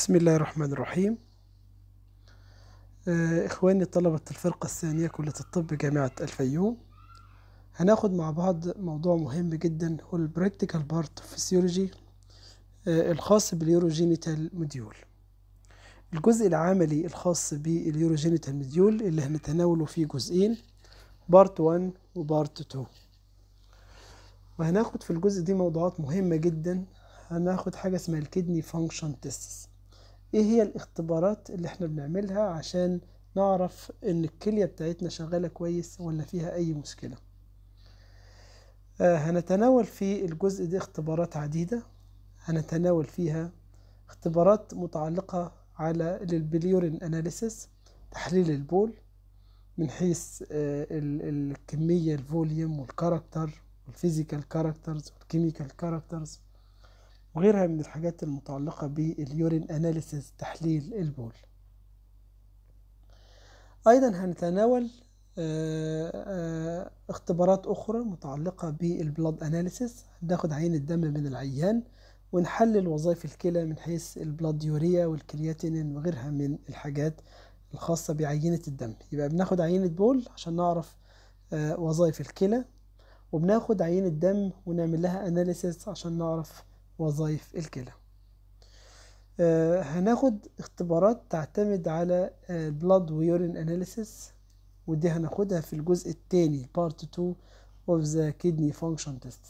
بسم الله الرحمن الرحيم آه، إخواني طلبة الفرقة الثانية كلية الطب جامعة الفيوم هناخد مع بعض موضوع مهم جدا هو البراكتيكال بارت فيسيولوجي الخاص باليوروجينيتال موديول الجزء العملي الخاص باليوروجينيتال موديول اللي هنتناوله فيه جزئين بارت 1 وبارت 2 وهناخد في الجزء دي موضوعات مهمة جدا هناخد حاجة اسمها الكيدني فانكشن تيست ايه هي الاختبارات اللي احنا بنعملها عشان نعرف ان الكلية بتاعتنا شغالة كويس ولا فيها اي مشكلة آه هنتناول في الجزء ده اختبارات عديدة هنتناول فيها اختبارات متعلقة على البليورين اناليسيس تحليل البول من حيث آه الكمية الفوليوم والكاركتر والفيزيكال كاركترز والكيميكال كاركترز وغيرها من الحاجات المتعلقة باليورين أناليسيس تحليل البول أيضا هنتناول آه، آه، اختبارات أخرى متعلقة بالبلاد أناليسيس ناخد عين الدم من العيان ونحلل وظائف الكلى من حيث البلاد يوريا والكرياتينين وغيرها من الحاجات الخاصة بعينة الدم يبقى بناخد عينة بول عشان نعرف آه، وظائف الكلى وبناخد عينة دم ونعمل لها أناليسيس عشان نعرف وظائف الكلى آه هناخد اختبارات تعتمد على آه، blood urine analysis ودي هناخدها في الجزء الثاني بارت 2 of the kidney function test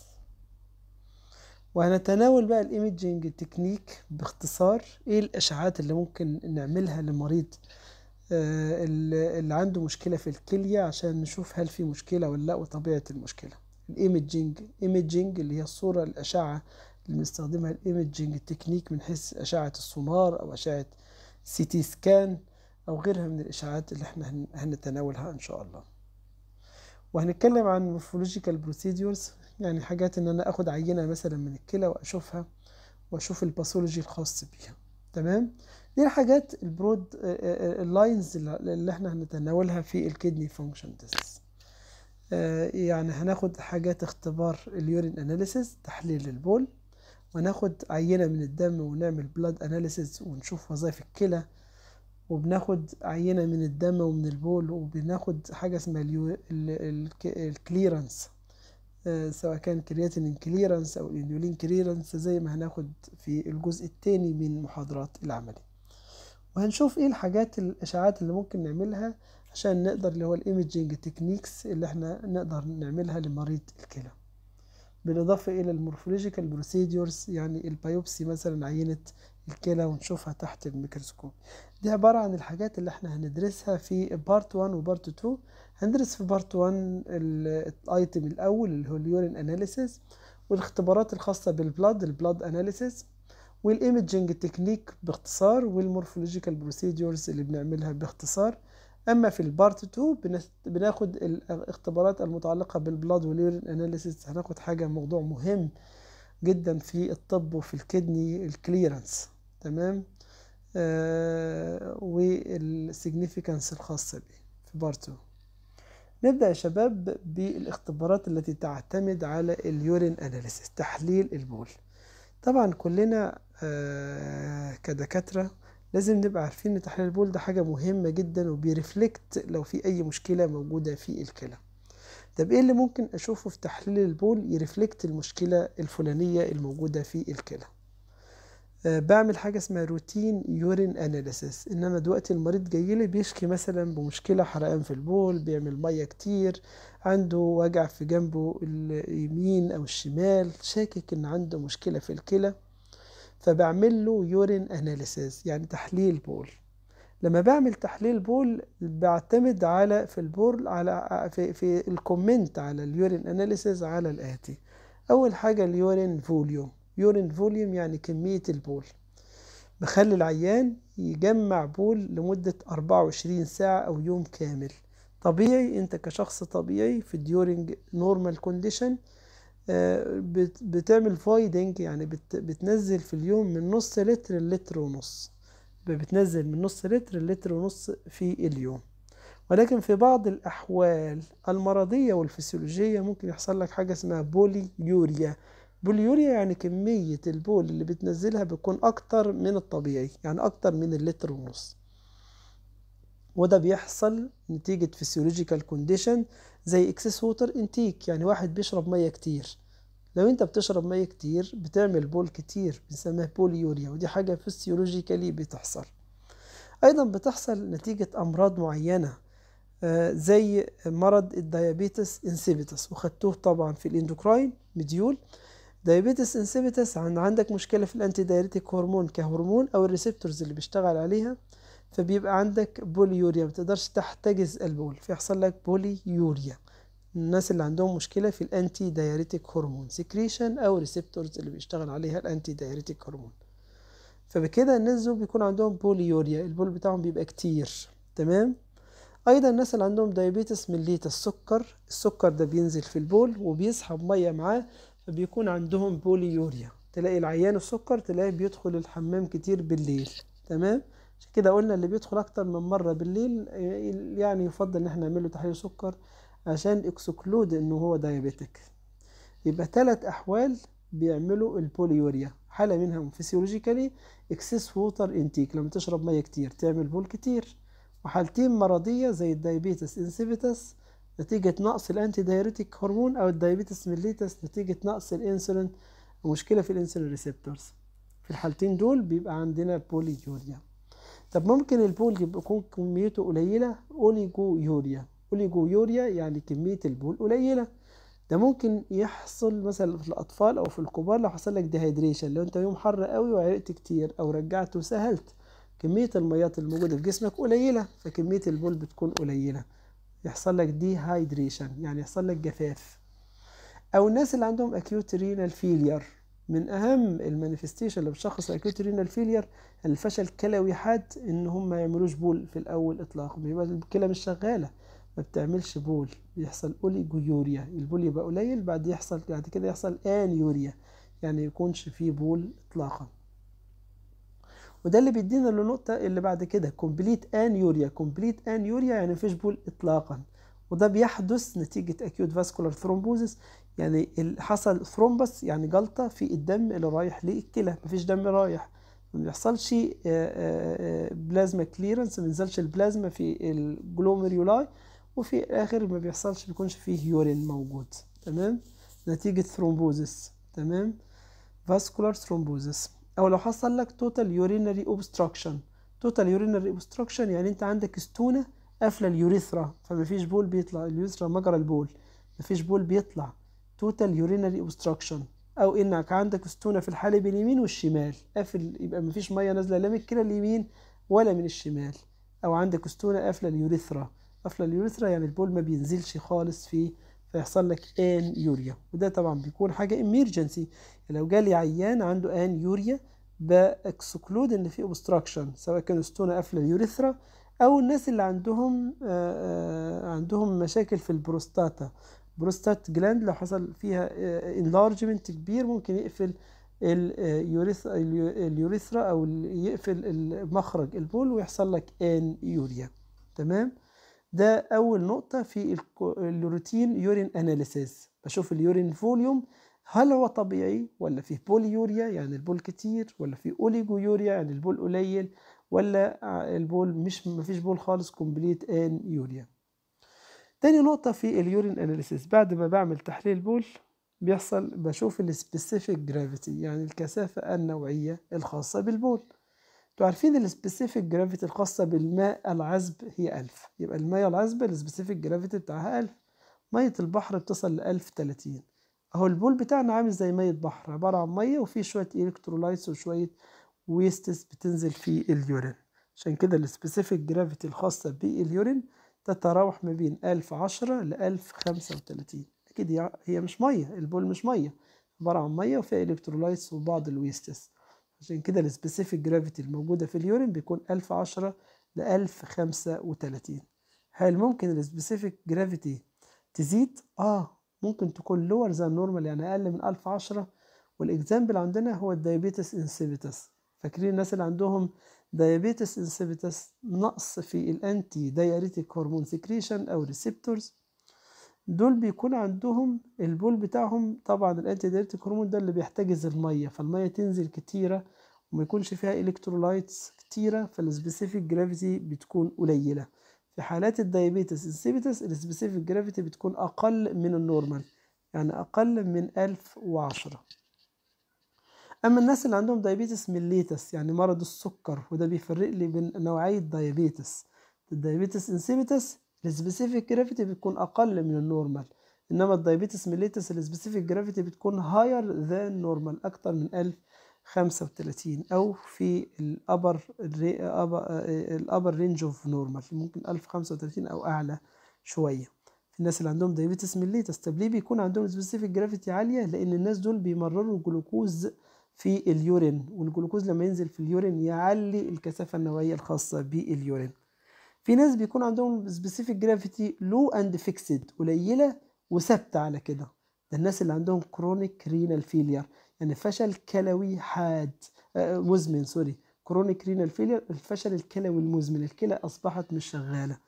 وهنتناول بقى الايميدجينج تكنيك باختصار ايه الاشعاعات اللي ممكن نعملها لمريض آه، اللي عنده مشكله في الكليه عشان نشوف هل في مشكله ولا لا وطبيعه المشكله الايميدجينج ايميدجينج اللي هي الصوره الاشعه اللي بنستخدمها الايمجنج تكنيك من حيث اشعه السونار او اشعه سي تي سكان او غيرها من الاشعاعات اللي احنا هنتناولها ان شاء الله وهنتكلم عن مورفولوجيكال بروسيدورز يعني حاجات ان انا اخد عينه مثلا من الكلى واشوفها واشوف الباثولوجي الخاص بيها تمام دي الحاجات البرود اللاينز اللي احنا هنتناولها في الكدني فانكشن تيست يعني هناخد حاجات اختبار اليورين اناليسيس تحليل البول وناخد عينة من الدم ونعمل بلاد اناليسيز ونشوف وظائف الكلى وبناخد عينة من الدم ومن البول وبناخد حاجة اسمها الكليرنس آه، سواء كان كرياتين كليرنس او إنيولين كليرنس زي ما هناخد في الجزء التاني من محاضرات العملي وهنشوف ايه الحاجات الاشعاعات اللي ممكن نعملها عشان نقدر اللي هو الايمجينج تكنيكس اللي احنا نقدر نعملها لمريض الكلى بالإضافة إلى المورفولوجيكال بروسيديورز يعني البيوبسي مثلا عينة الكلى ونشوفها تحت الميكروسكوب دي عبارة عن الحاجات اللي احنا هندرسها في بارت 1 وبارت 2 هندرس في بارت 1 الايتم الأول اللي هو اليورين أناليسيس والاختبارات الخاصة بالبلاد البلاد أناليسيس والايمجينج تكنيك باختصار والمورفولوجيكال بروسيديورز اللي بنعملها باختصار اما في البارت 2 بناخد الاختبارات المتعلقه بالبلاد واليورين اناليسيس هناخد حاجه موضوع مهم جدا في الطب وفي الكدني الكليرنس تمام آه والسيجنيفيكانس الخاصه بيه في بارت 2 نبدا يا شباب بالاختبارات التي تعتمد على اليورين اناليسيس تحليل البول طبعا كلنا آه كدكاتره لازم نبقى عارفين ان تحليل البول ده حاجه مهمه جدا وبيرفلكت لو في اي مشكله موجوده في الكلى طب ايه اللي ممكن اشوفه في تحليل البول يرفلكت المشكله الفلانيه الموجوده في الكلى آه، بعمل حاجة اسمها روتين يورين اناليسيس ان انا دلوقتي المريض جاي لي بيشكي مثلا بمشكلة حرقان في البول بيعمل مية كتير عنده وجع في جنبه اليمين او الشمال شاكك ان عنده مشكلة في الكلى فبعمل له يورين اناليسيز يعني تحليل بول لما بعمل تحليل بول بعتمد على في البول على في, في الكومنت على اليورين اناليسيز على الاتي اول حاجه اليورين فوليوم يورين فوليوم يعني كميه البول بخلي العيان يجمع بول لمدة 24 ساعة أو يوم كامل طبيعي أنت كشخص طبيعي في ديورنج نورمال كونديشن آه، بتعمل فايدنج يعني بتنزل في اليوم من نص لتر لتر ونص بتنزل من نص لتر لتر ونص في اليوم ولكن في بعض الأحوال المرضية والفسيولوجية ممكن يحصل لك حاجة اسمها بوليوريا بوليوريا يعني كمية البول اللي بتنزلها بتكون أكتر من الطبيعي يعني أكتر من اللتر ونص وده بيحصل نتيجة فسيولوجيكال كونديشن زي اكسس ووتر انتيك يعني واحد بيشرب مية كتير لو انت بتشرب مية كتير بتعمل بول كتير بول بوليوريا ودي حاجة فسيولوجيكالي بتحصل أيضا بتحصل نتيجة أمراض معينة آه، زي مرض الديابيتس انسيبيتس وخدتوه طبعا في الاندوكراين مديول ديابيتس انسيبيتس عندك مشكله في الانتي دايريتيك هرمون كهرمون او الريسبتورز اللي بيشتغل عليها فبيبقى عندك بوليوريا ما تقدرش تحتجز البول فيحصل لك بوليوريا الناس اللي عندهم مشكلة في الانتي دايريتك هرمون سكريشن او ريسبتورز اللي بيشتغل عليها الانتي دايريتك هرمون فبكده الناس دول بيكون عندهم بوليوريا البول بتاعهم بيبقى كتير تمام ايضا الناس اللي عندهم دايابيتس مليتا السكر السكر ده بينزل في البول وبيسحب ميه معاه فبيكون عندهم بوليوريا تلاقي العيان السكر تلاقيه بيدخل الحمام كتير بالليل تمام عشان كده قلنا اللي بيدخل أكتر من مرة بالليل يعني يفضل إن احنا نعمل له تحليل سكر عشان اكسكلود انه هو دايابيتك يبقى ثلاث أحوال بيعملوا البوليوريا حالة منهم فيسيولوجيكالي اكسس ووتر انتيك لما تشرب مية كتير تعمل بول كتير وحالتين مرضية زي الدايابيتس انسيبيتس نتيجة نقص الانتي دايريتيك هرمون او الدايبيتس ميليتس نتيجة نقص الانسولين ومشكلة في الانسولين ريسبتورز في الحالتين دول بيبقى عندنا بوليوريا طب ممكن البول يكون كميته قليلة أوليجو يوريا أوليجو يوريا يعني كمية البول قليلة ده ممكن يحصل مثلا في الأطفال أو في الكبار لو حصل لك ديهايدريشن لو أنت يوم حر قوي وعرقت كتير أو رجعت وسهلت كمية الميات الموجودة في جسمك قليلة فكمية البول بتكون قليلة يحصل لك ديهايدريشن يعني يحصل لك جفاف أو الناس اللي عندهم أكيوت رينال فيلير من اهم المانيفستيشن اللي بتشخص الاكيوت رينال فيلير الفشل الكلوي حاد ان هم ما يعملوش بول في الاول اطلاقا بيبقى الكلى مش شغاله ما بتعملش بول بيحصل اوليجويوريا البول يبقى قليل بعد يحصل بعد كده يحصل انيوريا يعني يكونش فيه بول اطلاقا وده اللي بيدينا للنقطة اللي بعد كده كومبليت انيوريا كومبليت انيوريا يعني مفيش بول اطلاقا وده بيحدث نتيجة acute vascular thrombosis يعني حصل ثرومبس يعني جلطة في الدم اللي رايح للكلى مفيش دم رايح ما بيحصلش بلازما كليرنس ما بينزلش البلازما في الجلوميريولاي وفي الاخر ما بيحصلش بيكونش فيه يورين موجود تمام نتيجة ثرومبوزس تمام فاسكولار ثرومبوزس او لو حصل لك توتال يورينري اوبستراكشن توتال يورينري اوبستراكشن يعني انت عندك ستونة قافلة اليوريثرا فما فيش بول بيطلع اليوريثرا مجرى البول ما فيش بول بيطلع توتال يورينري اوبستراكشن او انك عندك ستونه في الحالب اليمين والشمال قافل يبقى مفيش ميه نازله لا من الكلى اليمين ولا من الشمال او عندك ستونه قافله اليوريثرا قافله اليوريثرا يعني البول ما بينزلش خالص في فيحصل لك ان يوريا وده طبعا بيكون حاجه اميرجنسي لو جالي عيان عنده ان يوريا باكسكلود ان في اوبستراكشن سواء كان ستونه قافله اليوريثرا او الناس اللي عندهم آه، آه، عندهم مشاكل في البروستاتا البروستات جلاند لو حصل فيها انلارجمنت آه، كبير ممكن يقفل آه، اليوريثرا او يقفل المخرج البول ويحصل لك ان يوريا تمام ده اول نقطه في الروتين يورين اناليسيس بشوف اليورين فوليوم هل هو طبيعي ولا فيه بوليوريا يعني البول كتير ولا فيه اوليجو يوريا يعني البول قليل ولا آه، البول مش مفيش بول خالص كومبليت ان يوريا تاني نقطة في اليورين اناليسيس بعد ما بعمل تحليل بول بيحصل بشوف السبيسيفيك جرافيتي يعني الكثافة النوعية الخاصة بالبول انتوا عارفين السبيسيفيك جرافيتي الخاصة بالماء العذب هي ألف يبقى الماء العذبة السبيسيفيك جرافيتي بتاعها ألف مية البحر بتصل لألف تلاتين اهو البول بتاعنا عامل زي مية بحر عبارة عن مية وفيه شوية الكترولايتس وشوية ويستس بتنزل في اليورين عشان كده السبيسيفيك جرافيتي الخاصة باليورين تتراوح ما بين 1010 ل 1035 أكيد هي مش مية البول مش مية عبارة عن مية وفيها إلكترولايتس وبعض الويستس عشان كده السبيسيفيك جرافيتي الموجودة في اليورين بيكون 1010 ل 1035 هل ممكن السبيسيفيك جرافيتي تزيد؟ آه ممكن تكون لور زي النورمال يعني أقل من 1010 والإكزامبل عندنا هو الدايابيتس انسيبيتس فاكرين الناس اللي عندهم diabetes insipidus نقص في الانتي دايريتيك هرمون سكريشن او ريسبتورز دول بيكون عندهم البول بتاعهم طبعا الانتي دايريتيك هرمون ده اللي بيحتجز الميه فالميه تنزل كتيره وما يكونش فيها الكترولايتس كتيره فالسبيسيفيك جرافيتي بتكون قليله في حالات الدايابيتس انسيبيتس السبيسيفيك جرافيتي بتكون اقل من النورمال يعني اقل من 1010 اما الناس اللي عندهم دايابيتس ميليتس يعني مرض السكر وده بيفرق لي بين نوعيه دايابيتس الدايابيتس انسيبيتس السبيسيفيك جرافيتي بتكون اقل من النورمال انما الدايابيتس ميليتس السبيسيفيك جرافيتي بتكون هاير ذان نورمال اكتر من 1035 او في الابر الابر رينج اوف نورمال ممكن 1035 او اعلى شويه الناس اللي عندهم دايابيتس ميليتس طب ليه بيكون عندهم سبيسيفيك جرافيتي عاليه لان الناس دول بيمرروا جلوكوز في اليورين والجلوكوز لما ينزل في اليورين يعلي الكثافة النووية الخاصة باليورين في ناس بيكون عندهم سبيسيفيك جرافيتي لو اند فيكسد قليلة وثابتة على كده ده الناس اللي عندهم كرونيك رينال فيلير يعني فشل كلوي حاد آه، آه، مزمن سوري كرونيك رينال فيلير الفشل الكلوي المزمن الكلى أصبحت مش شغالة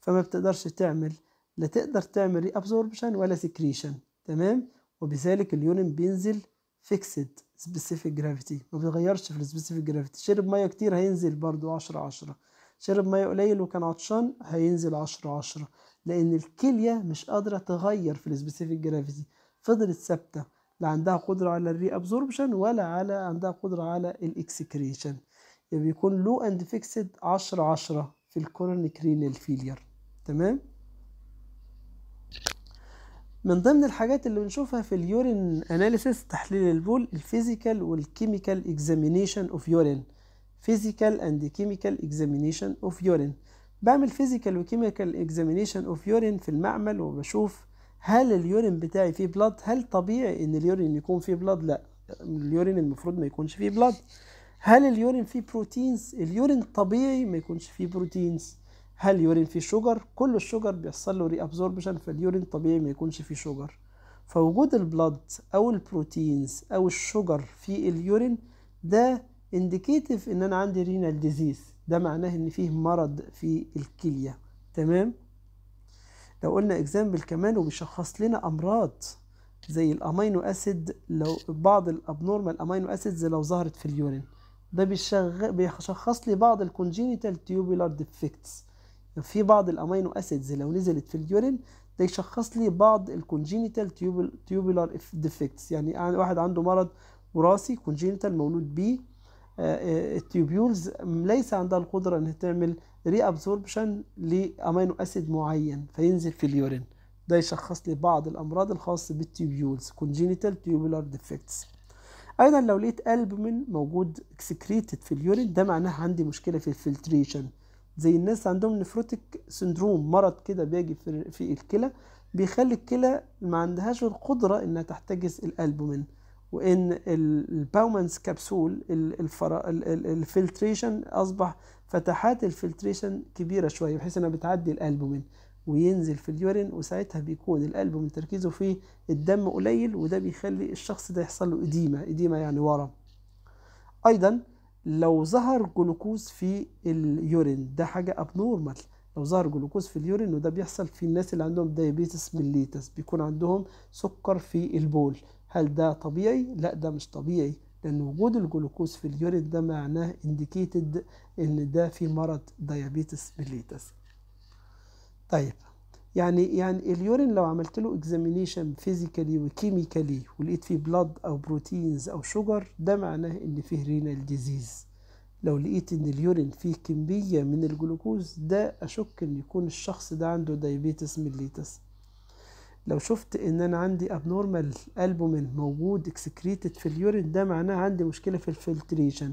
فما بتقدرش تعمل لا تقدر تعمل ري ولا سكريشن تمام وبذلك اليورين بينزل فيكسد سبيسيفيك جرافيتي ما بيتغيرش في السبيسيفيك جرافيتي شرب ميه كتير هينزل برضو 10 10 شرب ميه قليل وكان عطشان هينزل 10 10 لان الكليه مش قادره تغير في السبيسيفيك جرافيتي فضلت ثابته لا عندها قدره على الري ابزوربشن ولا على عندها قدره على الاكسكريشن يعني بيكون لو اند فيكسد 10 10 في الكورونيك رينال فيلير تمام من ضمن الحاجات اللي بنشوفها في اليورين اناليسيس تحليل البول الفيزيكال والكيميكال اكزامينيشن اوف يورين فيزيكال اند كيميكال اكزامينيشن اوف يورين بعمل فيزيكال وكيميكال اكزامينيشن اوف يورين في المعمل وبشوف هل اليورين بتاعي فيه بلاد هل طبيعي ان اليورين يكون فيه بلاد لا اليورين المفروض ما يكونش فيه بلاد هل اليورين فيه بروتينز اليورين طبيعي ما يكونش فيه بروتينز هل يورين فيه شجر كل الشجر بيحصل له ري ابزوربشن فاليورين طبيعي ما يكونش فيه شجر فوجود البلاد او البروتينز او الشجر في اليورين ده انديكيتيف ان انا عندي رينال ديزيز ده معناه ان فيه مرض في الكليه تمام لو قلنا اكزامبل كمان وبيشخص لنا امراض زي الامينو اسيد لو بعض الابنورمال امينو اسيدز لو ظهرت في اليورين ده بيشخص لي بعض الكونجينيتال تيوبولار ديفكتس في بعض الامينو اسيدز لو نزلت في اليورين ده يشخص لي بعض الكونجينيتال تيوبولار ديفكتس يعني واحد عنده مرض وراثي كونجينيتال مولود بيه التيوبيولز آه، آه، ليس عندها القدره انها تعمل ري ابزوربشن لامينو اسيد معين فينزل في اليورين ده يشخص لي بعض الامراض الخاصه بالتيوبيولز كونجينيتال تيوبولار ديفكتس ايضا لو لقيت البومين موجود اكسكريتد في اليورين ده معناه عندي مشكله في الفلتريشن زي الناس عندهم نفروتك سندروم مرض كده بيجي في, في الكلى بيخلي الكلى ما عندهاش القدرة انها تحتجز الالبومين وان الباومانس كبسول الفلتريشن اصبح فتحات الفلتريشن كبيرة شوية بحيث انها بتعدي الالبومين وينزل في اليورين وساعتها بيكون من تركيزه في الدم قليل وده بيخلي الشخص ده يحصل له اديمه اديمه يعني ورم ايضا لو ظهر جلوكوز في اليورين ده حاجة ابنورمال لو ظهر جلوكوز في اليورين وده بيحصل في الناس اللي عندهم دايابيتس ميليتس بيكون عندهم سكر في البول هل ده طبيعي؟ لا ده مش طبيعي لأن وجود الجلوكوز في اليورين ده معناه انديكيتد إن ده في مرض دايابيتس ميليتس طيب يعني يعني اليورين لو عملت له اكزامينيشن فيزيكالي وكيميكالي ولقيت فيه بلاد او بروتينز او شوجر ده معناه ان فيه رينال ديزيز لو لقيت ان اليورين فيه كميه من الجلوكوز ده اشك ان يكون الشخص ده عنده دايابيتس ميليتس لو شفت ان انا عندي ابنورمال البومين موجود اكسكريتد في اليورين ده معناه عندي مشكله في الفلتريشن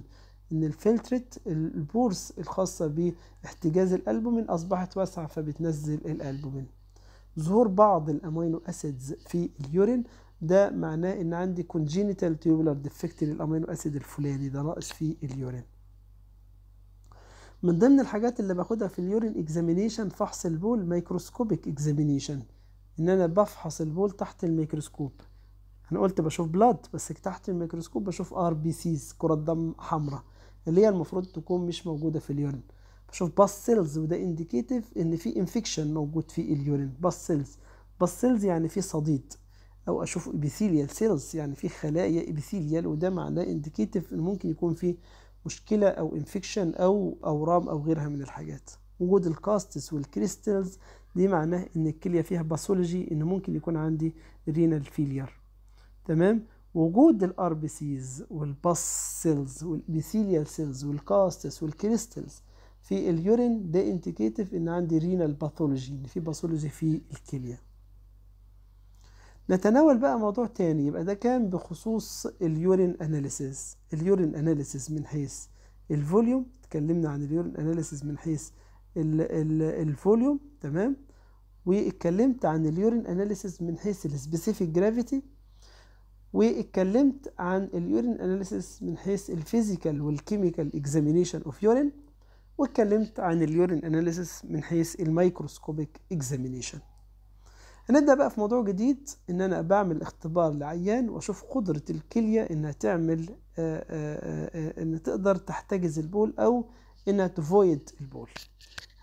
ان الفلترت البورس الخاصه باحتجاز الالبومين اصبحت واسعه فبتنزل الالبومين ظهور بعض الامينو اسيدز في اليورين ده معناه ان عندي كونجينيتال تيوبولار ديفكت للامينو اسيد الفلاني ده ناقص في اليورين من ضمن الحاجات اللي باخدها في اليورين اكزامينيشن فحص البول مايكروسكوبيك اكزامينيشن ان انا بفحص البول تحت الميكروسكوب انا قلت بشوف بلاد بس تحت الميكروسكوب بشوف ار بي سيز كرات دم حمراء اللي هي المفروض تكون مش موجودة في اليورين بشوف باس سيلز وده انديكيتيف ان في انفكشن موجود في اليورين باس سيلز باس سيلز يعني في صديد او اشوف ابيثيليال سيلز يعني في خلايا ابيثيليال وده معناه انديكيتيف ان ممكن يكون في مشكلة او انفكشن او اورام او غيرها من الحاجات وجود الكاستس والكريستلز دي معناه ان الكليه فيها باثولوجي ان ممكن يكون عندي رينال فيلير تمام وجود الار بي سيز والباس سيلز والميثيليال سيلز والكاستس والكريستلز في اليورين ده انديكيتيف ان عندي رينال باثولوجي ان في باثولوجي في الكليه نتناول بقى موضوع تاني يبقى ده كان بخصوص اليورين اناليسيز اليورين اناليسيز من حيث الفوليوم اتكلمنا عن اليورين اناليسيز من حيث الفوليوم تمام واتكلمت عن اليورين اناليسيز من حيث السبيسيفيك جرافيتي واتكلمت عن اليورين اناليسيس من حيث الفيزيكال والكيميكال اكزامينيشن اوف يورين واتكلمت عن اليورين اناليسيس من حيث الميكروسكوبيك اكزامينيشن هنبدا بقى في موضوع جديد ان انا بعمل اختبار لعيان واشوف قدره الكليه انها تعمل ان تقدر تحتجز البول او انها تفويد البول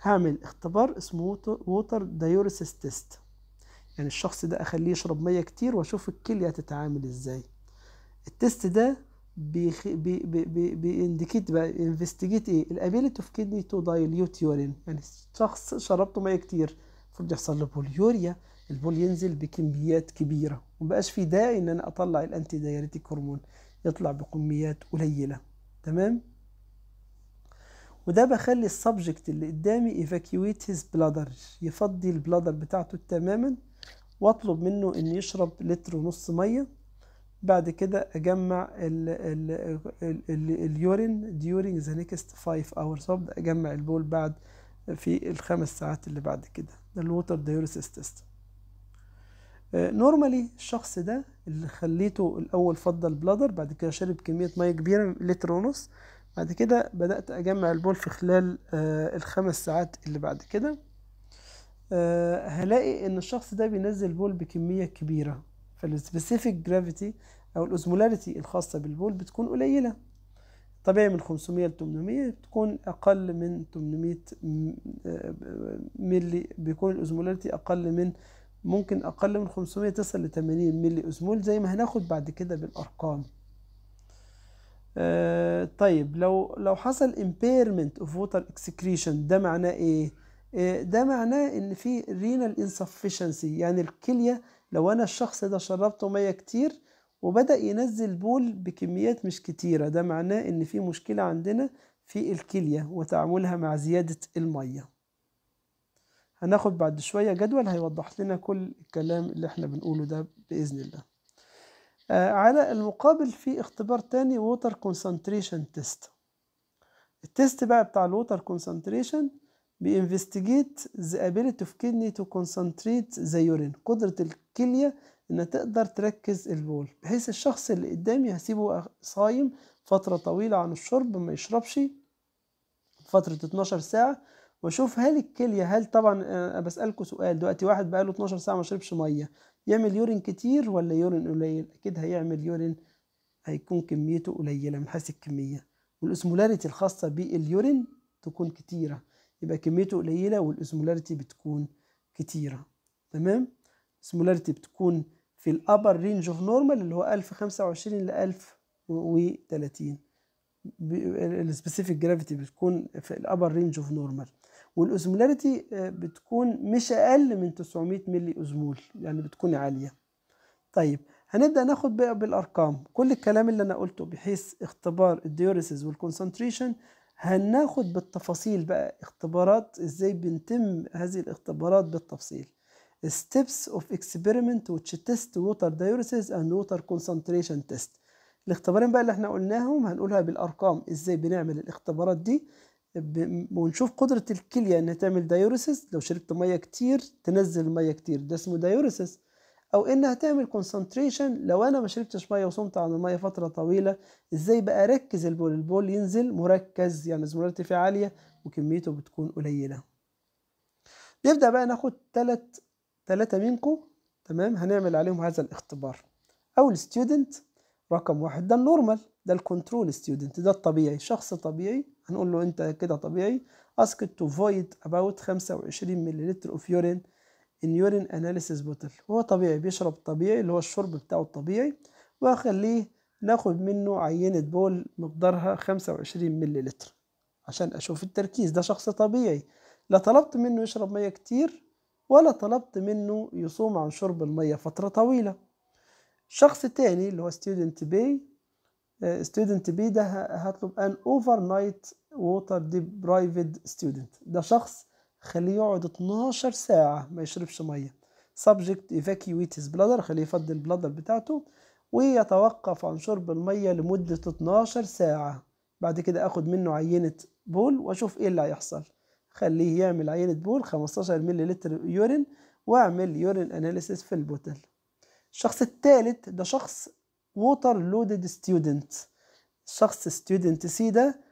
هعمل اختبار اسمه ووتر دايوريسيس تيست يعني الشخص ده اخليه يشرب ميه كتير واشوف الكليه هتتعامل ازاي التست ده بي... بي... بي... بينديكيت بقى انفستيجيت ايه الابيلتي اوف كدني تو دايليوت يورين يعني شخص شربته ميه كتير المفروض يحصل له بوليوريا البول ينزل بكميات كبيره ومبقاش في داعي ان انا اطلع الانتي دايريتيك هرمون يطلع بكميات قليله تمام وده بخلي السبجكت اللي قدامي ايفاكيويت هيز بلادر يفضي البلادر بتاعته تماما واطلب منه ان يشرب لتر ونص ميه بعد كده اجمع ال ال ال ال اليورين during the next 5 hours وابدا اجمع البول بعد في الخمس ساعات اللي بعد كده ده الووتر ديوريسيس تيست آه، نورمالي الشخص ده اللي خليته الاول فضل بلادر بعد كده شرب كميه ميه كبيره لتر ونص بعد كده بدات اجمع البول في خلال آه، الخمس ساعات اللي بعد كده آه، هلاقي ان الشخص ده بينزل بول بكميه كبيره فالسبيسيفيك جرافيتي او الاوزمولاريتي الخاصه بالبول بتكون قليله طبيعي من 500 ل 800 بتكون اقل من 800 آه، ملي بيكون الاوزمولاريتي اقل من ممكن اقل من 500 تصل ل 80 ملي اوزمول زي ما هناخد بعد كده بالارقام آه، طيب لو لو حصل impairment of water excretion ده معناه ايه إيه، ده معناه ان في رينال انسفشنسي يعني الكليه لو انا الشخص ده شربته ميه كتير وبدا ينزل بول بكميات مش كتيره ده معناه ان في مشكله عندنا في الكليه وتعاملها مع زياده الميه هناخد بعد شويه جدول هيوضح لنا كل الكلام اللي احنا بنقوله ده باذن الله آه، على المقابل في اختبار تاني ووتر كونسنتريشن تيست التيست بقى بتاع الووتر كونسنتريشن بي investigate the ability of kidney to concentrate the urine قدرة الكلية إنها تقدر تركز البول بحيث الشخص اللي قدامي هسيبه صايم فترة طويلة عن الشرب ما يشربش فترة 12 ساعة واشوف هل الكليه هل طبعا آه، انا بسألكوا سؤال دلوقتي واحد بقاله 12 ساعه ما شربش ميه يعمل يورين كتير ولا يورين قليل اكيد هيعمل يورين هيكون كميته قليله من حيث الكميه والاسمولاريتي الخاصه باليورين تكون كتيره يبقى كميته قليلة والاسمولاريتي بتكون كتيرة تمام الاسمولاريتي بتكون في الابر رينج اوف نورمال اللي هو 1025 ل 1030 السبيسيفيك جرافيتي بتكون في الابر رينج اوف نورمال والاسمولاريتي بتكون مش اقل من 900 ملي اسمول يعني بتكون عاليه طيب هنبدا ناخد بقى بالارقام كل الكلام اللي انا قلته بحيث اختبار الديوريسز والكونسنتريشن هناخد بالتفاصيل بقى اختبارات ازاي بنتم هذه الاختبارات بالتفصيل steps of experiment which test water diuresis and water concentration test الاختبارين بقى اللي احنا قلناهم هنقولها بالارقام ازاي بنعمل الاختبارات دي ونشوف قدرة الكلية انها تعمل دايوريسيس لو شربت مية كتير تنزل مية كتير ده اسمه دايوريسيس او انها تعمل كونسنتريشن لو انا ما شربتش ميه وصمت عن الميه فتره طويله ازاي بقى اركز البول البول ينزل مركز يعني زمولاريتي فيه عاليه وكميته بتكون قليله نبدا بقى ناخد تلات تلاتة منكم تمام هنعمل عليهم هذا الاختبار اول ستودنت رقم واحد ده النورمال ده الكنترول ستودنت ده الطبيعي شخص طبيعي هنقول له انت كده طبيعي اسكت تو فويد اباوت 25 ملل اوف يورين اليورين اناليسيس بوتل هو طبيعي بيشرب طبيعي اللي هو الشرب بتاعه الطبيعي واخليه ناخد منه عينة بول مقدارها 25 ملي لتر عشان اشوف التركيز ده شخص طبيعي لا طلبت منه يشرب مية كتير ولا طلبت منه يصوم عن شرب المية فترة طويلة شخص تاني اللي هو ستودنت بي ستودنت بي ده هطلب ان اوفر نايت ووتر ديبرايفد ستودنت ده شخص خليه يقعد 12 ساعة ما يشربش مية subject his bladder خليه يفضي البلادر بتاعته ويتوقف عن شرب المية لمدة 12 ساعة بعد كده اخد منه عينة بول واشوف ايه اللي هيحصل خليه يعمل عينة بول 15 ملي لتر يورين واعمل يورين اناليسيس في البوتل الشخص الثالث ده شخص ووتر لودد ستودنت الشخص ستودنت سي ده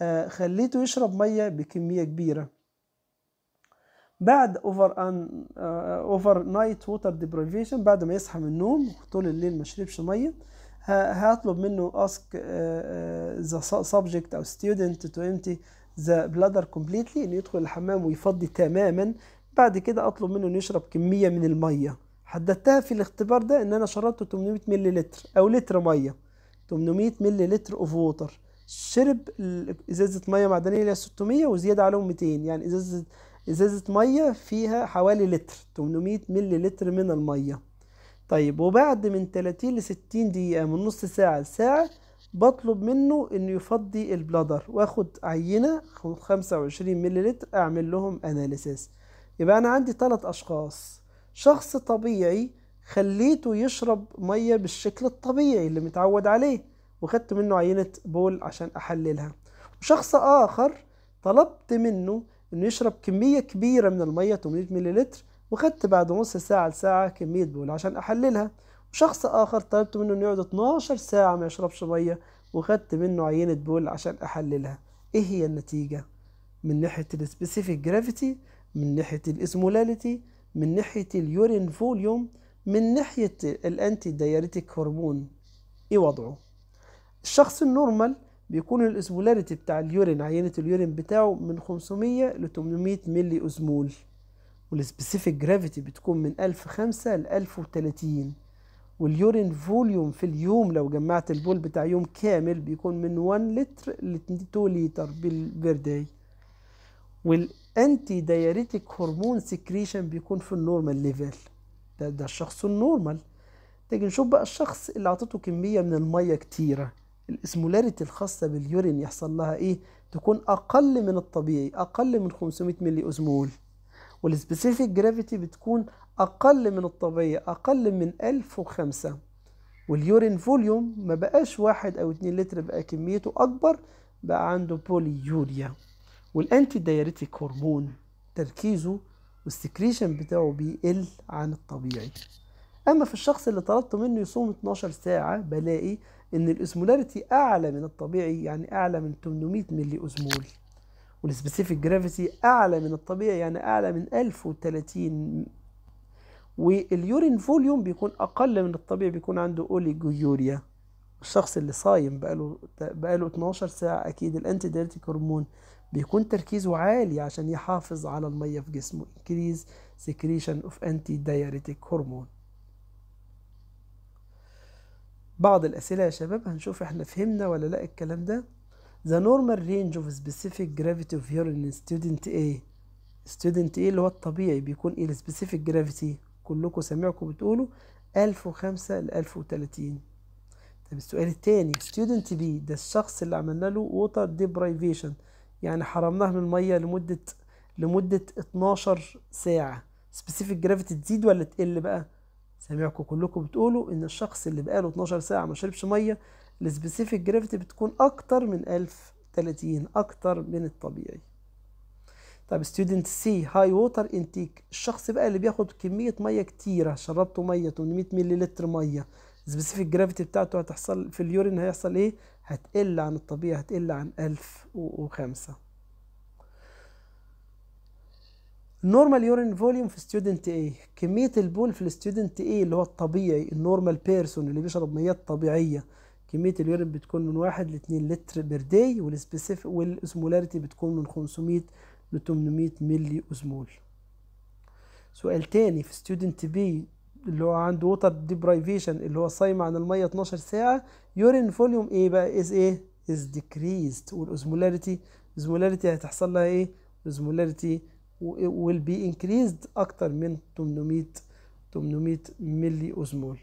آه، خليته يشرب ميه بكميه كبيره بعد اوفر ان اوفر نايت ووتر ديبريفيشن بعد ما يصحى من النوم طول الليل ما شربش ميه هطلب منه اسك ذا سبجكت او ستودنت تو امتي ذا بلادر كومبليتلي انه يدخل الحمام ويفضي تماما بعد كده اطلب منه انه يشرب كميه من الميه حددتها في الاختبار ده ان انا شربت 800 مللي لتر او لتر ميه 800 مللي لتر اوف ووتر شرب ازازه ميه معدنيه اللي هي 600 وزياده عليهم 200 يعني ازازه ازازه ميه فيها حوالي لتر 800 ملي لتر من الميه طيب وبعد من 30 ل 60 دقيقه من نص ساعه لساعه بطلب منه انه يفضي البلادر واخد عينه 25 ملي لتر اعمل لهم اناليسيس يبقى انا عندي ثلاث اشخاص شخص طبيعي خليته يشرب ميه بالشكل الطبيعي اللي متعود عليه وخدت منه عينه بول عشان احللها وشخص اخر طلبت منه انه يشرب كميه كبيره من الميه 800 مللتر وخدت بعد نص ساعه لساعه كميه بول عشان احللها وشخص اخر طلبت منه انه يقعد 12 ساعه ما يشربش ميه وخدت منه عينه بول عشان احللها ايه هي النتيجه من ناحيه السبيسيفيك جرافيتي من ناحيه الاسمولاليتي من ناحيه اليورين فوليوم من ناحيه الانتي دايريتيك هرمون ايه وضعه الشخص النورمال بيكون الاسمولاريتي بتاع اليورين عينة اليورين بتاعه من 500 ل 800 ملي أسمول والسبيسيفيك جرافيتي بتكون من 1005 ل 1030 واليورين فوليوم في اليوم لو جمعت البول بتاع يوم كامل بيكون من 1 لتر ل 2 لتر بالبرداي والانتي دايريتيك هرمون سكريشن بيكون في النورمال ليفل ده ده الشخص النورمال تيجي نشوف بقى الشخص اللي عطيته كميه من الميه كتيره الاسمولاريتي الخاصه باليورين يحصل لها ايه تكون اقل من الطبيعي اقل من 500 ملي اسمول والسبيسيفيك جرافيتي بتكون اقل من الطبيعي اقل من 1005 واليورين فوليوم ما بقاش واحد او 2 لتر بقى كميته اكبر بقى عنده بوليوريا والانتي دايريتيك هرمون تركيزه والسكريشن بتاعه بيقل عن الطبيعي اما في الشخص اللي طلبت منه يصوم 12 ساعه بلاقي ان الاسمولاريتي اعلى من الطبيعي يعني اعلى من 800 ملي اسمول والسبيسيفيك جرافيتي اعلى من الطبيعي يعني اعلى من 1030 واليورين فوليوم بيكون اقل من الطبيعي بيكون عنده اوليجويوريا الشخص اللي صايم بقاله بقاله 12 ساعه اكيد الانتي دايرتيك هرمون بيكون تركيزه عالي عشان يحافظ على الميه في جسمه increase secretion of anti diuretic hormone بعض الأسئلة يا شباب هنشوف احنا فهمنا ولا لا الكلام ده The normal range of specific gravity of urine student A student A اللي هو الطبيعي بيكون ايه السبيسيفيك جرافيتي كلكم سامعكم بتقولوا 1005 ل 1030 طب السؤال التاني student B ده الشخص اللي عملنا له water deprivation يعني حرمناه من المية لمدة لمدة 12 ساعة سبيسيفيك جرافيتي تزيد ولا تقل بقى؟ سامعكم كلكم بتقولوا ان الشخص اللي بقاله 12 ساعه ما شربش ميه السبيسيفيك جرافيتي بتكون اكتر من 1030 اكتر من الطبيعي طب ستودنت سي هاي ووتر انتيك الشخص بقى اللي بياخد كميه ميه كتيره شربته ميه 800 لتر ميه السبيسيفيك جرافيتي بتاعته هتحصل في اليورين هيحصل ايه هتقل عن الطبيعي هتقل عن 1005 نورمال يورين فوليوم في ستودنت اي كميه البول في الستودنت اي اللي هو الطبيعي النورمال بيرسون اللي بيشرب مياه طبيعيه كميه اليورين بتكون من 1 ل 2 لتر بير داي والسبيسيفيك والاسمولاريتي بتكون من 500 ل 800 ملي اسمول سؤال تاني في ستودنت بي اللي هو عنده ووتر ديبرايفيشن اللي هو صايم عن الميه 12 ساعه يورين فوليوم ايه بقى از ايه از ديكريزد والاسمولاريتي الاسمولاريتي هتحصل لها ايه الاسمولاريتي will be increased أكتر من 800 800 ملي أوزمول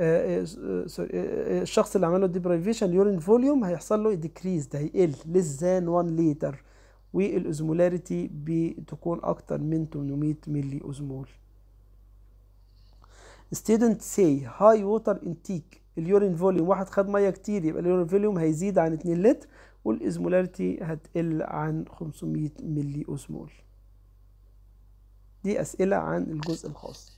آه، آه، آه، الشخص اللي عمله ديبريفيشن يورين فوليوم هيحصل له ديكريز ده هيقل less than 1 لتر والاوزمولاريتي بتكون اكتر من 800 ملي اوزمول student say high water intake اليورين فوليوم واحد خد ميه كتير يبقى اليورين فوليوم هيزيد عن 2 لتر والاوزمولاريتي هتقل عن 500 ملي اوزمول دي أسئلة عن الجزء الخاص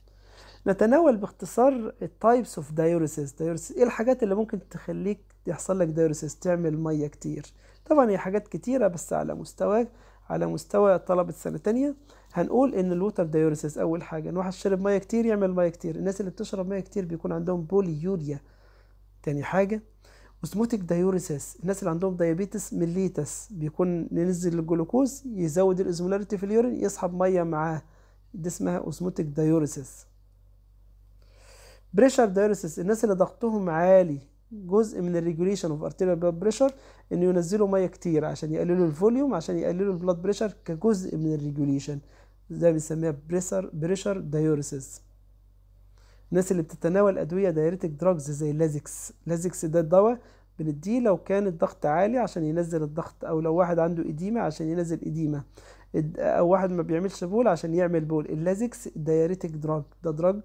نتناول باختصار التايبس اوف دايوريسيس دايوريسيس ايه الحاجات اللي ممكن تخليك يحصل لك دايوريسيس تعمل ميه كتير طبعا هي حاجات كتيره بس على مستوى على مستوى طلبة سنة تانية هنقول ان الوتر دايوريسيس اول حاجة ان واحد شرب ميه كتير يعمل ميه كتير الناس اللي بتشرب ميه كتير بيكون عندهم بوليوريا تاني حاجة اوزموتيك دايوريسيس الناس اللي عندهم دايابيتس ميليتس بيكون ننزل الجلوكوز يزود الاوزمولاريتي في اليورين يسحب ميه معاه دي اسمها اوسموتيك دايوريسيس بريشر دايوريسيس الناس اللي ضغطهم عالي جزء من الريجوليشن اوف ارتيريال بلاد بريشر ان ينزلوا ميه كتير عشان يقللوا الفوليوم عشان يقللوا البلاد بريشر كجزء من الريجوليشن ده بنسميها بريشر بريشر دايوريسيس الناس اللي بتتناول ادويه دايريتك دراجز زي لازكس لازكس ده الدواء بنديه لو كان الضغط عالي عشان ينزل الضغط او لو واحد عنده اديمه عشان ينزل اديمه او واحد ما بيعملش بول عشان يعمل بول اللازكس دايريتك دراج ده دراج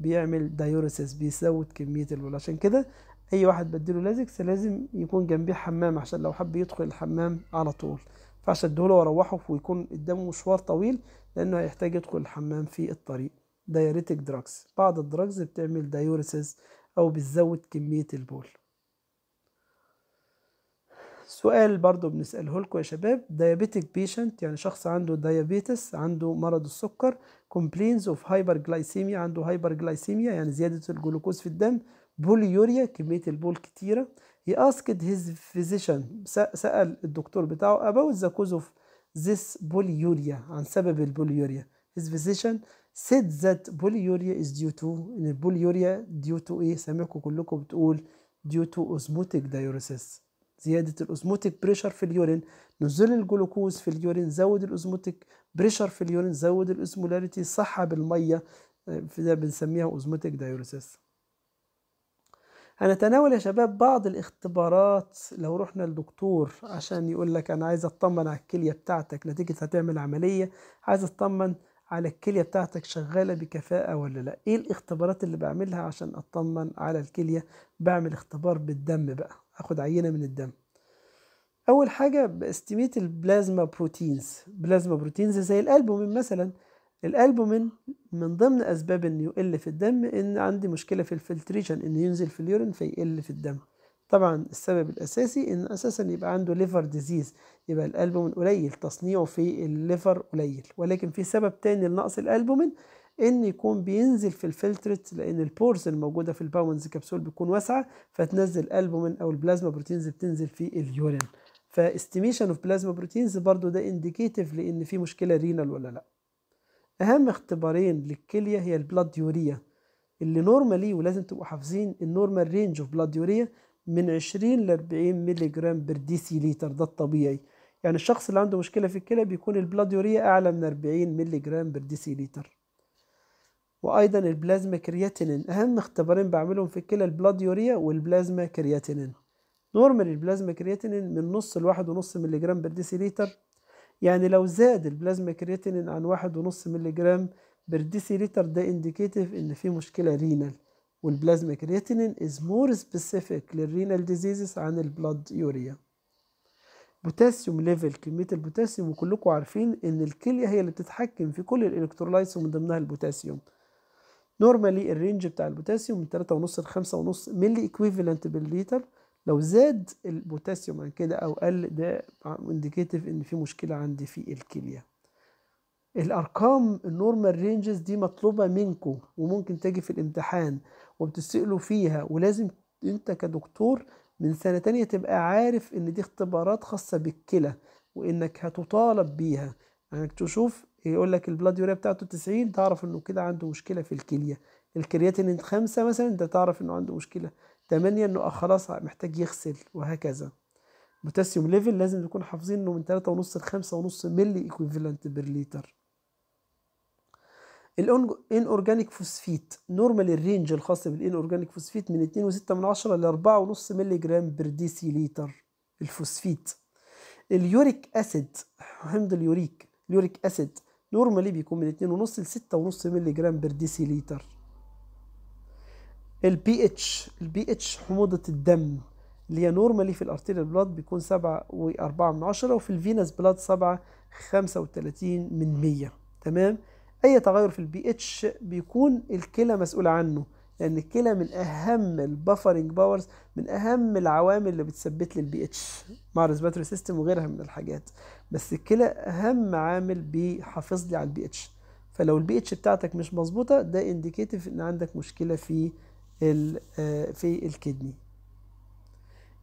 بيعمل دايوريسيس بيزود كميه البول عشان كده اي واحد بديله لازكس لازم يكون جنبيه حمام عشان لو حب يدخل الحمام على طول فعش اديهوله واروحه ويكون قدامه مشوار طويل لانه هيحتاج يدخل الحمام في الطريق دايريتك دراجز بعض الدراجز بتعمل دايوريسيس او بتزود كميه البول سؤال برضو بنسأله لكم يا شباب diabetic patient يعني شخص عنده diabetes عنده مرض السكر complains of hyperglycemia عنده hyperglycemia يعني زيادة الجلوكوز في الدم بوليوريا كمية البول كتيرة he asked his physician سأل الدكتور بتاعه about the cause of this polyuria عن سبب البوليوريا his physician said that polyuria is due to ان البوليوريا due to ايه سامعكم كلكم بتقول due to osmotic diuresis زيادة الأوزموتيك بريشر في اليورين نزول الجلوكوز في اليورين زود الأوزموتيك بريشر في اليورين زود الأوزمولاريتي بالمية المية ده بنسميها أوزموتيك دايوريسيس هنتناول يا شباب بعض الاختبارات لو رحنا لدكتور عشان يقول لك انا عايز اطمن على الكليه بتاعتك نتيجه هتعمل عمليه عايز اطمن على الكليه بتاعتك شغاله بكفاءه ولا لا ايه الاختبارات اللي بعملها عشان اطمن على الكليه بعمل اختبار بالدم بقى اخد عينه من الدم اول حاجه باستيميت البلازما بروتينز بلازما بروتينز زي الالبومين مثلا الالبومين من ضمن اسباب انه يقل في الدم ان عندي مشكله في الفلتريشن انه ينزل في اليورين فيقل في الدم طبعا السبب الاساسي ان اساسا يبقى عنده ليفر ديزيز يبقى الالبومين قليل تصنيعه في الليفر قليل ولكن في سبب تاني لنقص الالبومين ان يكون بينزل في الفلترت لان البورز الموجوده في الباونز كبسول بتكون واسعه فتنزل البومين او البلازما بروتينز بتنزل في اليورين فاستيميشن اوف بلازما بروتينز برضو ده انديكيتيف لان في مشكله رينال ولا لا اهم اختبارين للكليه هي البلاد يوريا اللي نورمالي ولازم تبقوا حافظين النورمال رينج اوف بلاد يوريا من 20 ل 40 ملي جرام بر دي لتر ده الطبيعي يعني الشخص اللي عنده مشكله في الكلى بيكون البلاد يوريا اعلى من 40 ملي جرام بر دي لتر وايضا البلازما كرياتينين اهم اختبارين بعملهم في الكلى البلاد يوريا والبلازما كرياتينين نورمال البلازما كرياتينين من نص لواحد ونص ملي جرام ديسيليتر يعني لو زاد البلازما كرياتينين عن واحد ونص مللي جرام ديسيليتر ده انديكيتيف ان في مشكله رينال والبلازما كرياتينين از مور سبيسيفيك للرينال ديزيزز عن البلاد يوريا بوتاسيوم ليفل كميه البوتاسيوم وكلكم عارفين ان الكليه هي اللي بتتحكم في كل الالكترولايتس ومن ضمنها البوتاسيوم نورمالي الرينج بتاع البوتاسيوم من 3.5 ل 5.5 ملي ايكويفالنت بالليتر لو زاد البوتاسيوم عن كده او قل ده انديكيتيف ان في مشكله عندي في الكليه الارقام النورمال رينجز دي مطلوبه منكم وممكن تجي في الامتحان وبتسالوا فيها ولازم انت كدكتور من سنه تانية تبقى عارف ان دي اختبارات خاصه بالكلى وانك هتطالب بيها انك يعني تشوف يقول لك البلاد يوريا بتاعته 90 تعرف انه كده عنده مشكله في الكليه الكرياتين 5 مثلا انت تعرف انه عنده مشكله 8 انه آه خلاص محتاج يغسل وهكذا بوتاسيوم ليفل لازم نكون حافظين انه من 3.5 ل 5.5 ملي ايكويفالنت بير لتر الان اورجانيك فوسفيت نورمال الرينج الخاص بالان اورجانيك فوسفيت من 2.6 ل 4.5 ملي جرام بير ديسي لتر الفوسفيت اليوريك اسيد حمض اليوريك اليوريك اسيد نورمالي بيكون من 2.5 ل 6.5 مللي جرام بير ديسي لتر البي اتش البي اتش حموضه الدم اللي هي نورمالي في الارتيريال بلاد بيكون 7.4 من 10 وفي الفينس بلاد 7 35 من 100 تمام اي تغير في البي اتش بيكون الكلى مسؤوله عنه لان الكلى من اهم البفرنج باورز من اهم العوامل اللي بتثبت لي البي اتش مع الريسبيرتوري سيستم وغيرها من الحاجات بس الكلى اهم عامل بيحافظ لي على البي اتش فلو البي اتش بتاعتك مش مظبوطه ده انديكيتيف ان عندك مشكله في آه، في الكدني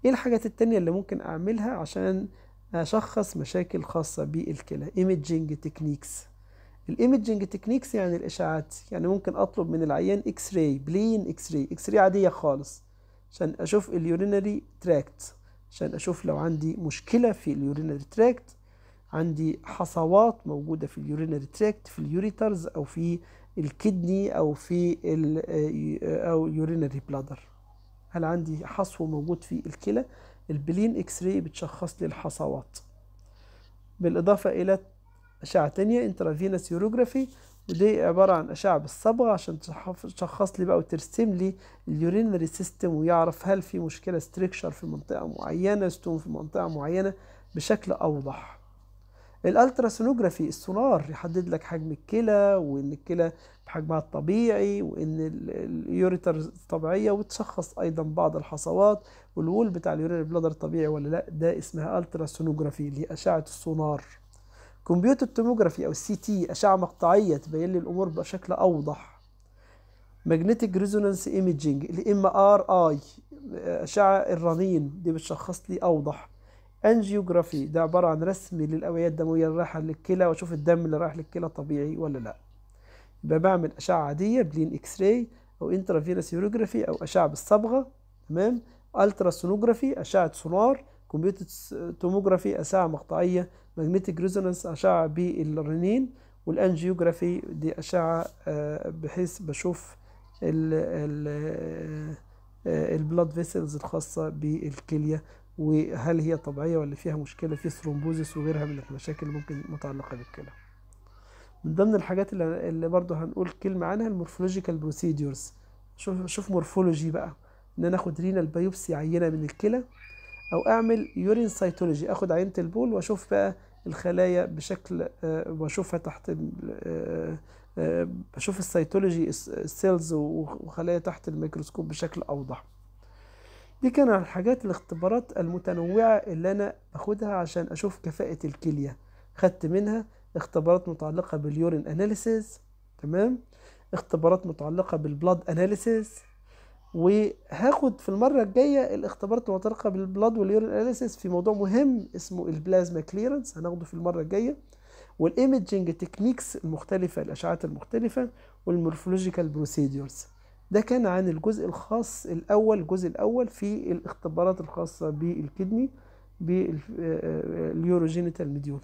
ايه الحاجات التانية اللي ممكن اعملها عشان اشخص مشاكل خاصه بالكلى ايميجينج تكنيكس الايمجنج تكنيكس يعني الاشاعات يعني ممكن اطلب من العيان اكس راي بلين اكس راي اكس راي عاديه خالص عشان اشوف اليورينري تراكت عشان اشوف لو عندي مشكله في اليورينري تراكت عندي حصوات موجوده في اليورينري تراكت في اليوريترز او في الكدني او في ال آه، او اليورينري بلادر هل عندي حصو موجود في الكلى البلين اكس راي بتشخص لي الحصوات بالاضافه الى أشعة تانية انترافينس يوروجرافي ودي عبارة عن أشعة بالصبغة عشان تشخص لي بقى وترسم لي اليورينري سيستم ويعرف هل في مشكلة ستريكشر في منطقة معينة ستون في منطقة معينة بشكل أوضح الالتراسونوجرافي السونار يحدد لك حجم الكلى وان الكلى بحجمها الطبيعي وان اليوريتر طبيعيه وتشخص ايضا بعض الحصوات والول بتاع اليورينري بلادر طبيعي ولا لا ده اسمها التراسونوجرافي اللي هي اشعه السونار كمبيوتر توموجرافي او السي تي اشعه مقطعيه تبين لي الامور بشكل اوضح ماجنتيك ريزونانس ايميجينج الام ار اي اشعه الرنين دي بتشخص لي اوضح انجيوجرافي ده عباره عن رسم للاوعيه الدمويه اللي رايحه للكلى واشوف الدم اللي رايح للكلى طبيعي ولا لا يبقى بعمل اشعه عاديه بلين اكس راي او انترافيروس يوروجرافي او اشعه بالصبغه تمام الترا سونوجرافي اشعه سونار كمبيوتر توموجرافي أشعة مقطعية ماجنتيك ريزونانس أشعة بالرنين والأنجيوجرافي دي أشعة آه، بحيث بشوف ال ال آه، البلاد فيسلز الخاصة بالكلية وهل هي طبيعية ولا فيها مشكلة في ثرومبوزس وغيرها من المشاكل ممكن متعلقة بالكلى من ضمن الحاجات اللي, اللي برضه هنقول كلمة عنها المورفولوجيكال بروسيديورز شوف شوف مورفولوجي بقى ان انا اخد رينال بايوبسي عينة من الكلى أو أعمل يورين سيتولوجي أخد عينة البول وأشوف بقى الخلايا بشكل آه، وأشوفها تحت بشوف السيتولوجي السيلز وخلايا تحت الميكروسكوب بشكل أوضح دي كانت الحاجات الاختبارات المتنوعة اللي أنا باخدها عشان أشوف كفاءة الكلية خدت منها اختبارات متعلقة باليورين أناليسيز تمام اختبارات متعلقة بالبلاد أناليسيز وهاخد في المرة الجاية الاختبارات المتعلقة بالبلاد واليورين اناليسيس في موضوع مهم اسمه البلازما كليرنس هناخده في المرة الجاية والايمجنج تكنيكس المختلفة الاشعات المختلفة والمورفولوجيكال بروسيديورز ده كان عن الجزء الخاص الاول الجزء الاول في الاختبارات الخاصة بالكدني باليوروجينيتال آه، آه، آه، مديول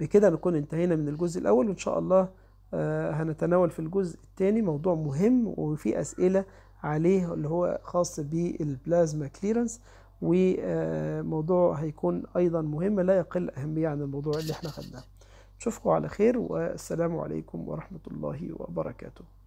بكده نكون انتهينا من الجزء الاول وان شاء الله آه، هنتناول في الجزء الثاني موضوع مهم وفي أسئلة عليه اللي هو خاص بالبلازما كليرنس وموضوع هيكون أيضا مهم لا يقل أهمية عن الموضوع اللي احنا خدناه نشوفكم على خير والسلام عليكم ورحمة الله وبركاته